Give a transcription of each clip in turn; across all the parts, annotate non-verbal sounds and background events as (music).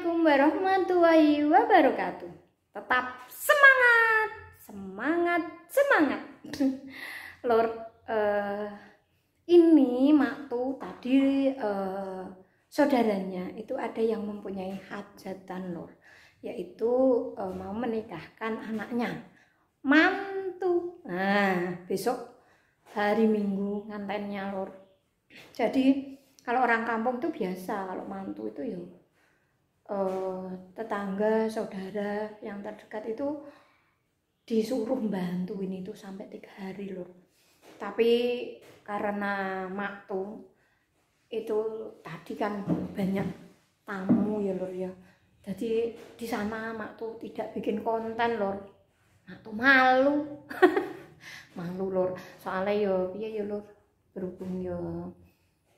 Assalamualaikum warahmatullahi wabarakatuh. Tetap semangat, semangat, semangat. Lur, (laughs) uh, eh, ini mak tadi uh, saudaranya itu ada yang mempunyai hajatan lur, yaitu uh, mau menikahkan anaknya, mantu. Nah, besok hari Minggu ngantennya lor. Jadi kalau orang kampung tuh biasa kalau mantu itu yuk. Ya eh, tetangga saudara yang terdekat itu disuruh bantuin itu sampai tiga hari loh tapi karena waktu itu tadi kan banyak tamu ya lor ya jadi di sana mak tuh tidak bikin konten lor mak tuh malu (laughs) malu lor soalnya yo iya ya, ya lor berhubung yo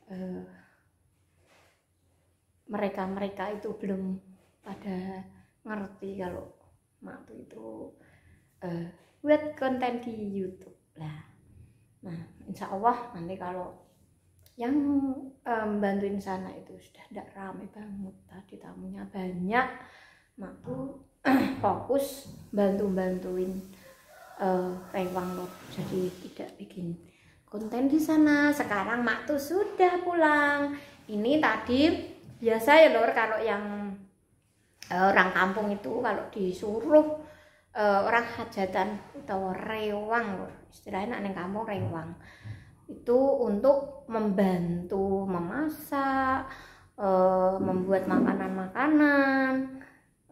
ya, eh, mereka-mereka itu belum pada ngerti kalau mak itu uh, buat konten di YouTube lah. Nah, insya Allah nanti kalau yang um, eh, bantuin sana itu sudah tidak rame banget tadi tamunya banyak, maku (clears throat) fokus bantu-bantuin uh, rewang loh. Jadi tidak bikin konten di sana. Sekarang mak tuh sudah pulang. Ini tadi biasa ya lor kalau yang uh, orang kampung itu kalau disuruh uh, orang hajatan atau rewang lor istilahnya aneh kamu rewang itu untuk membantu memasak uh, membuat makanan-makanan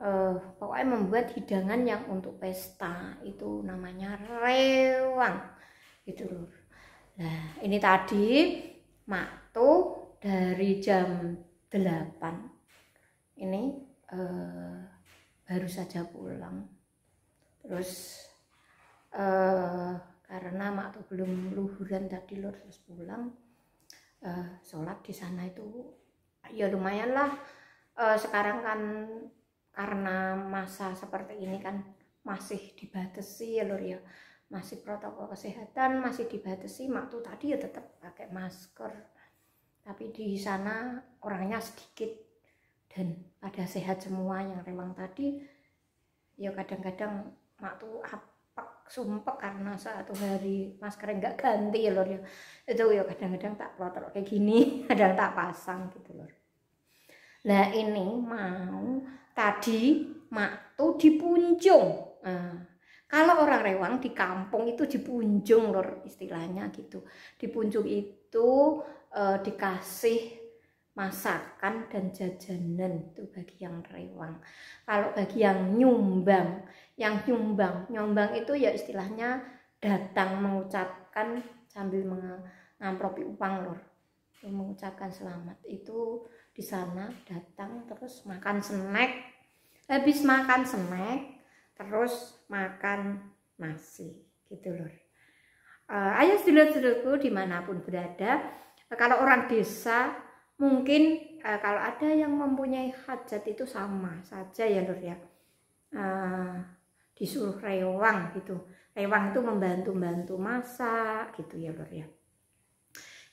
uh, pokoknya membuat hidangan yang untuk pesta itu namanya rewang gitu lor nah ini tadi matu dari jam delapan ini uh, baru saja pulang terus uh, karena mak tuh belum luhuran tadi lur terus pulang uh, sholat di sana itu ya lumayan lah uh, sekarang kan karena masa seperti ini kan masih dibatasi ya lur ya masih protokol kesehatan masih dibatasi mak tuh tadi ya tetap pakai masker tapi di sana orangnya sedikit dan pada sehat semua yang rewang tadi ya kadang-kadang mak tuh apek sumpek karena satu hari masker enggak ganti ya lor ya itu ya kadang-kadang tak plotok kayak gini (laughs) kadang tak pasang gitu lor nah ini mau tadi mak tuh di puncung nah, kalau orang rewang di kampung itu di puncung lor istilahnya gitu di puncung itu uh, dikasih masakan dan jajanan itu bagi yang rewang. Kalau bagi yang nyumbang, yang nyumbang, nyumbang itu ya istilahnya datang mengucapkan sambil mengampropi uang lor. Mengucapkan selamat itu di sana datang terus makan snack. Habis makan snack terus makan nasi gitu lor. Uh, eh, ayo sedulur-sedulurku dimanapun berada Nah, kalau orang desa mungkin eh, kalau ada yang mempunyai hajat itu sama saja ya Nur ya eh, disuruh rewang gitu rewang itu membantu-bantu masak gitu ya Nur ya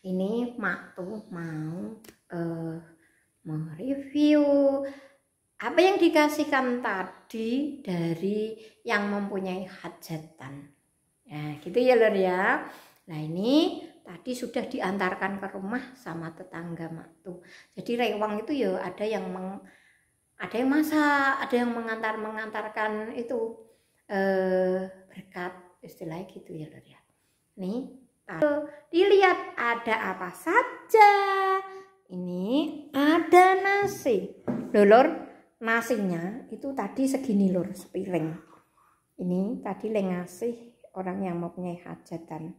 ini mak tuh mau eh, mereview apa yang dikasihkan tadi dari yang mempunyai hajatan nah gitu ya Lur ya nah ini tadi sudah diantarkan ke rumah sama tetangga tuh. jadi rewang itu ya ada yang meng, ada yang masak ada yang mengantar mengantarkan itu eh, berkat istilah gitu ya lor ya nih ah, dilihat ada apa saja ini ada nasi lor nasinya itu tadi segini lor sepiring ini tadi lengasih orang yang mau punya hajatan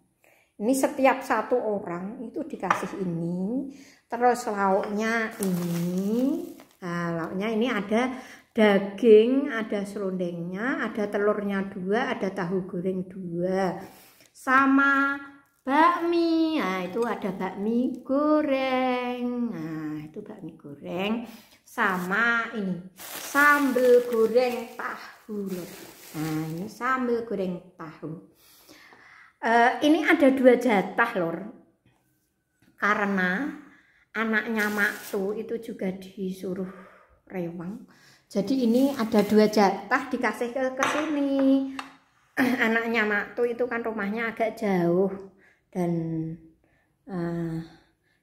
ini setiap satu orang itu dikasih ini, terus lauknya ini. Nah, lauknya ini ada daging, ada serundengnya, ada telurnya dua, ada tahu goreng dua. Sama bakmi. Nah, itu ada bakmi goreng. Nah, itu bakmi goreng sama ini sambal goreng tahu. Nah, ini sambal goreng tahu uh, ini ada dua jatah lor karena anaknya maktu itu juga disuruh rewang jadi ini ada dua jatah dikasih ke, ke sini (clears throat) anaknya maktu itu kan rumahnya agak jauh dan uh,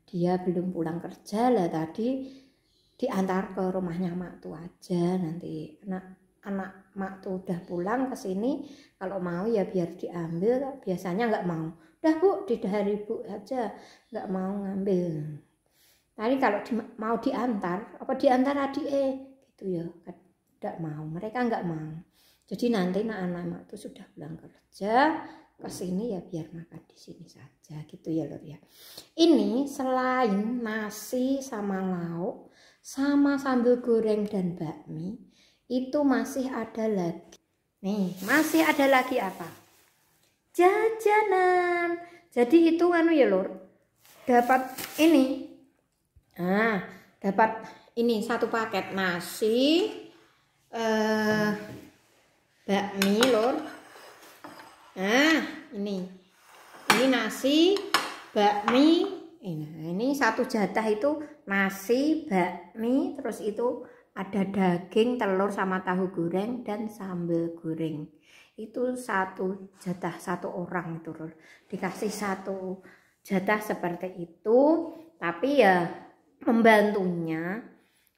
dia belum pulang kerja lah tadi diantar ke rumahnya maktu aja nanti anak anak mak tuh udah pulang ke sini kalau mau ya biar diambil biasanya nggak mau udah bu di hari bu aja nggak mau ngambil tadi kalau di, mau diantar apa diantar adik eh gitu ya nggak mau mereka nggak mau jadi nanti anak-anak mak tuh sudah pulang kerja ke sini ya biar makan di sini saja gitu ya lor ya ini selain nasi sama lauk sama sambal goreng dan bakmi itu masih ada lagi. Nih, masih ada lagi apa? Jajanan. Jadi itu anu ya, Lur. Dapat ini. Nah, dapat ini satu paket nasi eh bakmi, Lur. Nah, ini. Ini nasi, bakmi. Ini, nah, ini satu jatah itu nasi, bakmi, terus itu ada daging, telur sama tahu goreng dan sambal goreng. Itu satu jatah satu orang itu Dikasih satu jatah seperti itu, tapi ya membantunya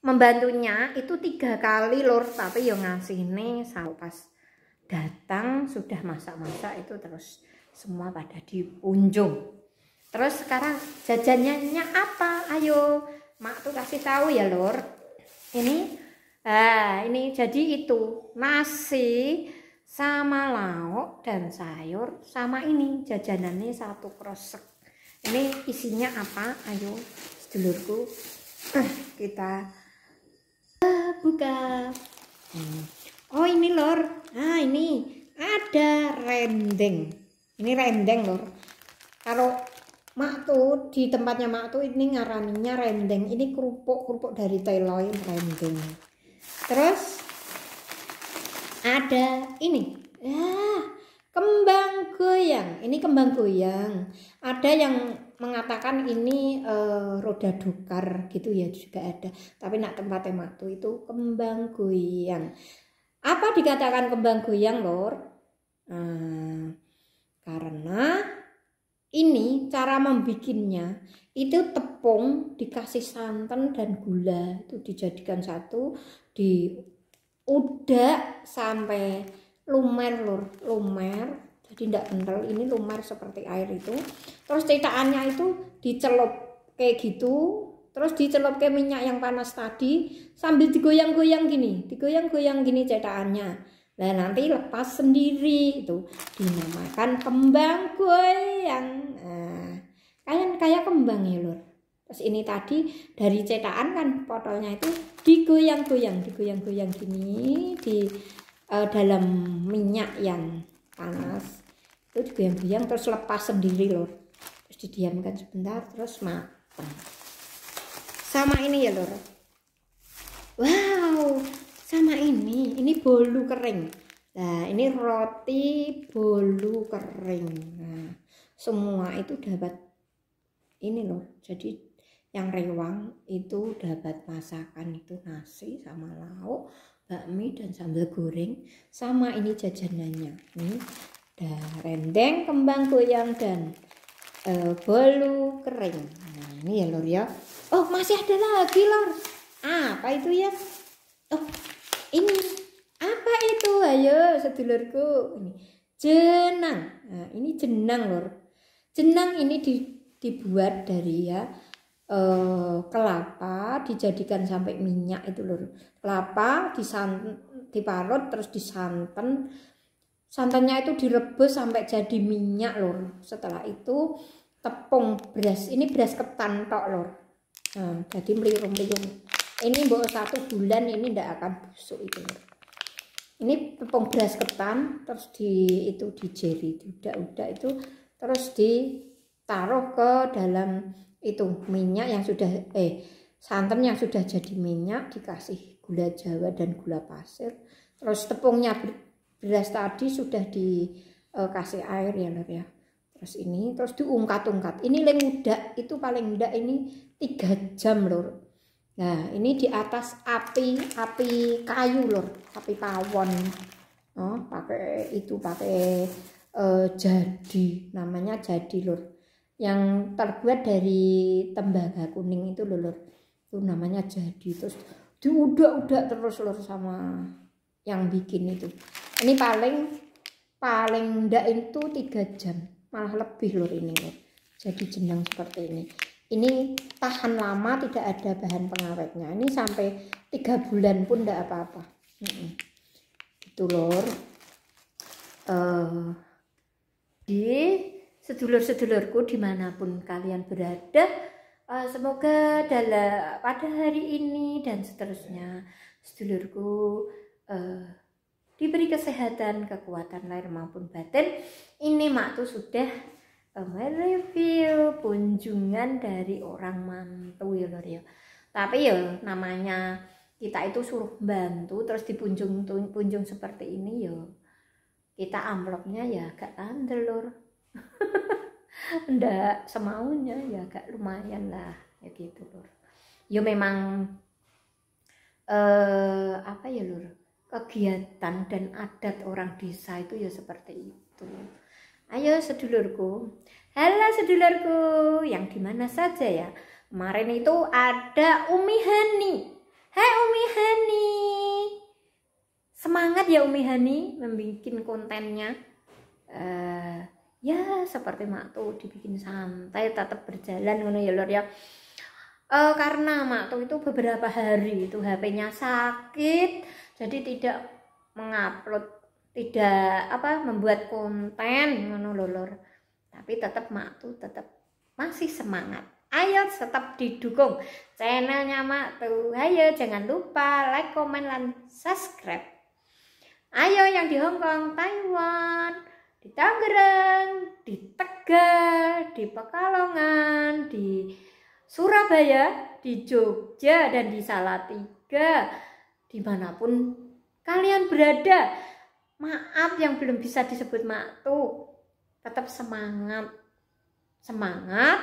membantunya itu tiga kali lur tapi yang ngasih nih pas datang sudah masak-masak itu terus semua pada di dipunjung terus sekarang jajannya apa ayo mak tuh kasih tahu ya lur ini nah, ini jadi itu nasi sama lauk dan sayur sama ini jajanannya satu krosek ini isinya apa ayo sedulurku eh, kita buka hmm. oh ini lor nah ini ada rendeng ini rendeng lor kalau mak tuh di tempatnya mak tuh ini ngaraninya rendeng ini kerupuk kerupuk dari teloin rendeng terus ada ini ya kembang goyang ini kembang goyang ada yang mengatakan ini e, roda dukar gitu ya juga ada tapi nak tempatnya mak tuh itu kembang goyang apa dikatakan kembang goyang lor ah, karena ini cara membuatnya itu tepung dikasih santan dan gula itu dijadikan satu di udah sampai lumer lur lumer jadi tidak kental ini lumer seperti air itu terus cetakannya itu dicelup kayak gitu terus dicelup kayak minyak yang panas tadi sambil digoyang-goyang gini digoyang-goyang gini cetakannya Nah nanti lepas sendiri itu dinamakan kembang goyang. Nah, kayak kayak kembang ya lur. Terus ini tadi dari cetakan kan fotonya itu digoyang-goyang, digoyang-goyang gini di uh, dalam minyak yang panas. Itu digoyang-goyang terus lepas sendiri lur. Terus didiamkan sebentar terus matang. Sama ini ya lur. Wow, ini ini bolu kering nah ini roti bolu kering nah semua itu dapat ini loh jadi yang rewang itu dapat masakan itu nasi sama lauk bakmi dan sambal goreng sama ini jajanannya ini ada rendeng kembang goyang dan e, bolu kering nah ini ya lor ya oh masih ada lagi lor apa itu ya oh ini apa itu ayo sedulurku ini jenang nah, ini jenang lor jenang ini di, dibuat dari ya eh, kelapa dijadikan sampai minyak itu lor kelapa disan diparut terus disantan santannya itu direbus sampai jadi minyak lor setelah itu tepung beras ini beras ketan tok lor nah, jadi melirung-lirung ini bawa satu bulan ini ndak akan busuk itu ini tepung beras ketan terus di itu di dijeri udah-udah itu terus ditaruh ke dalam itu minyak yang sudah eh santan yang sudah jadi minyak dikasih gula jawa dan gula pasir terus tepungnya beras tadi sudah dikasih eh, air ya lor ya terus ini terus diungkat-ungkat ini leng udah itu paling ndak ini tiga jam lor Nah, ini di atas api api kayu lor, api pawon. Oh, pakai itu pakai eh, jadi, namanya jadi lor. Yang terbuat dari tembaga kuning itu lor, lor. Itu namanya jadi. Terus diudak-udak terus lor sama yang bikin itu. Ini paling paling ndak itu tiga jam, malah lebih lor ini lor. Jadi jenang seperti ini ini tahan lama tidak ada bahan pengawetnya ini sampai tiga bulan pun tidak apa-apa itu lor uh, di sedulur-sedulurku dimanapun kalian berada uh, semoga dalam pada hari ini dan seterusnya sedulurku uh, diberi kesehatan kekuatan lahir maupun batin ini mak tuh sudah mereview kunjungan dari orang mantu ya lor ya tapi ya namanya kita itu suruh bantu terus dipunjung punjung seperti ini ya kita amplopnya ya agak tandel lor (laughs) ndak semaunya ya agak lumayan lah ya gitu lor ya memang eh apa ya lor kegiatan dan adat orang desa itu ya seperti itu Ayo sedulurku. Halo sedulurku, yang dimana saja ya? Kemarin itu ada Umi Hani. Hai Umi Hani. Semangat ya Umi Hani membuat kontennya. Uh, ya seperti mak tuh dibikin santai tetap berjalan ngono ya lor ya. Uh, karena mak tuh itu beberapa hari itu HP-nya sakit jadi tidak mengupload tidak apa membuat konten lolor tapi tetap mak tuh tetap masih semangat ayo tetap didukung channelnya mak tuh ayo jangan lupa like comment dan subscribe ayo yang di Hongkong Taiwan di Tangerang di Tegal di Pekalongan di Surabaya di Jogja dan di Salatiga dimanapun kalian berada maaf yang belum bisa disebut tuh tetap semangat semangat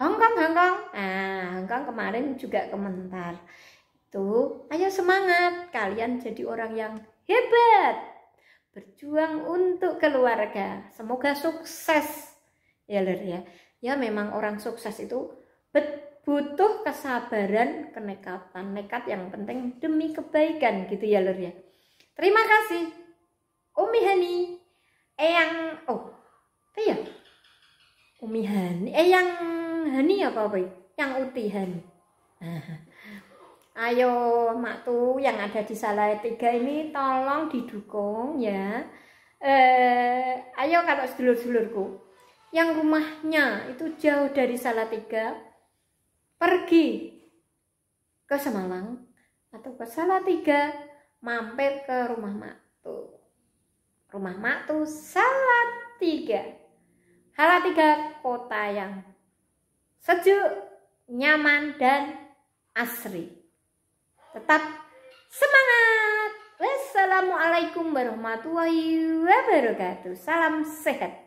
Hongkong Hongkong ah Hongkong kemarin juga komentar itu ayo semangat kalian jadi orang yang hebat berjuang untuk keluarga semoga sukses ya lur ya ya memang orang sukses itu butuh kesabaran kenekatan nekat yang penting demi kebaikan gitu ya lur ya Terima kasih. Umi Hani. Eyang oh. Iya. Umi Hani. Eyang Hani apa apa? Ya? Yang Uti Hani. (laughs) Ayo mak maktu yang ada di Salatiga ini tolong didukung ya. Eh, ayo kalau sedulur-sedulurku yang rumahnya itu jauh dari Salatiga pergi ke Semarang atau ke Salatiga mampir ke rumah mak rumah mak tuh salah tiga salah tiga kota yang sejuk nyaman dan asri tetap semangat wassalamualaikum warahmatullahi wabarakatuh salam sehat